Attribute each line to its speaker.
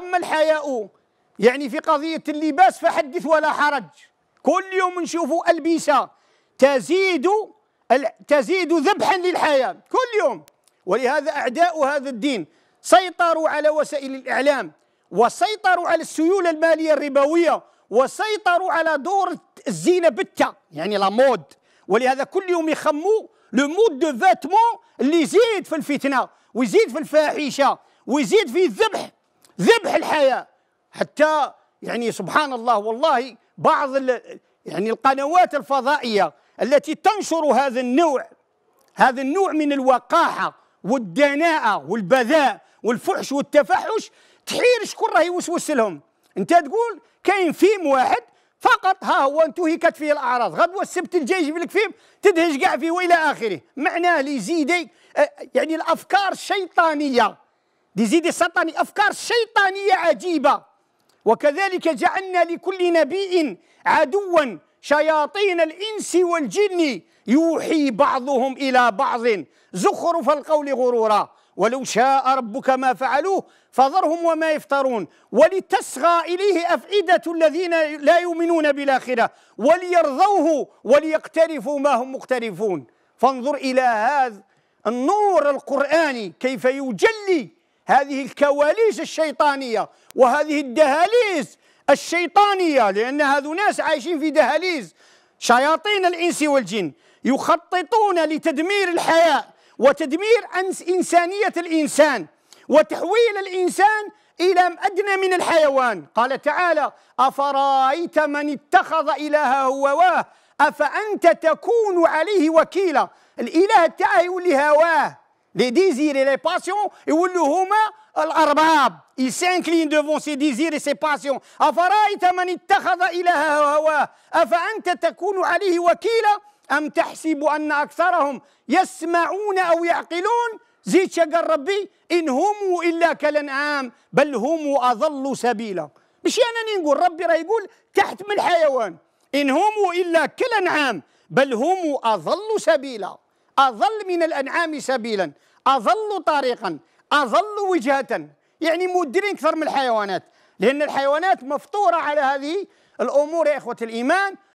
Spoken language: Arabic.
Speaker 1: أما الحياء يعني في قضية اللباس فحدث ولا حرج كل يوم نشوفوا ألبسة تزيد تزيد ذبحا للحياة كل يوم ولهذا أعداء هذا الدين سيطروا على وسائل الإعلام وسيطروا على السيولة المالية الربوية وسيطروا على دور الزينة بتة يعني لا مود ولهذا كل يوم يخموا لو مود دو فاتمون اللي يزيد في الفتنة ويزيد في الفاحشة ويزيد في الذبح ذبح الحياه حتى يعني سبحان الله والله بعض يعني القنوات الفضائيه التي تنشر هذا النوع هذا النوع من الوقاحه والدناءه والبذاء والفحش والتفحش تحير شكون راه يوسوس لهم انت تقول كاين فيم واحد فقط ها هو انتهكت فيه الاعراض غدوه السبت الجاي يجيب لك فيم تدهش كاع فيه والى اخره معناه ليزيدي آه، يعني الافكار الشيطانيه دي زيد سطني أفكار شيطانية عجيبة وكذلك جعلنا لكل نبي عدوا شياطين الإنس والجن يوحي بعضهم إلى بعض زخرف القول غرورا ولو شاء ربك ما فعلوه فذرهم وما يفترون ولتسغى إليه أفئدة الذين لا يؤمنون بالآخرة وليرضوه وليقترفوا ما هم مقترفون فانظر إلى هذا النور القرآني كيف يجلي هذه الكواليس الشيطانية وهذه الدهاليز الشيطانية لأن هذو ناس عايشين في دهاليز شياطين الإنس والجن يخططون لتدمير الحياة وتدمير إنسانية الإنسان وتحويل الإنسان إلى أدنى من الحيوان قال تعالى أفرأيت من اتخذ إلهه هواه أفأنت تكون عليه وكيلا الإله تاعه يولي هواه لي ديزير لي باسيون يولوا هما الأرباب اي s'incline دوفون سي ديزير سي باسيون أفرأيت من اتخذ إلهه هواه أفأنت تكون عليه وكيلا أم تحسب أن أكثرهم يسمعون أو يعقلون زيد شقر ربي إن هم إلا كالأنعام بل هم أضل سبيلا مش أنا نقول ربي راه يقول تحت من الحيوان إن هم إلا كالأنعام بل هم أضل سبيلا أظل من الأنعام سبيلا أظل طريقا أظل وجهة يعني مدرين أكثر من الحيوانات لأن الحيوانات مفطورة على هذه الأمور يا إخوة الإيمان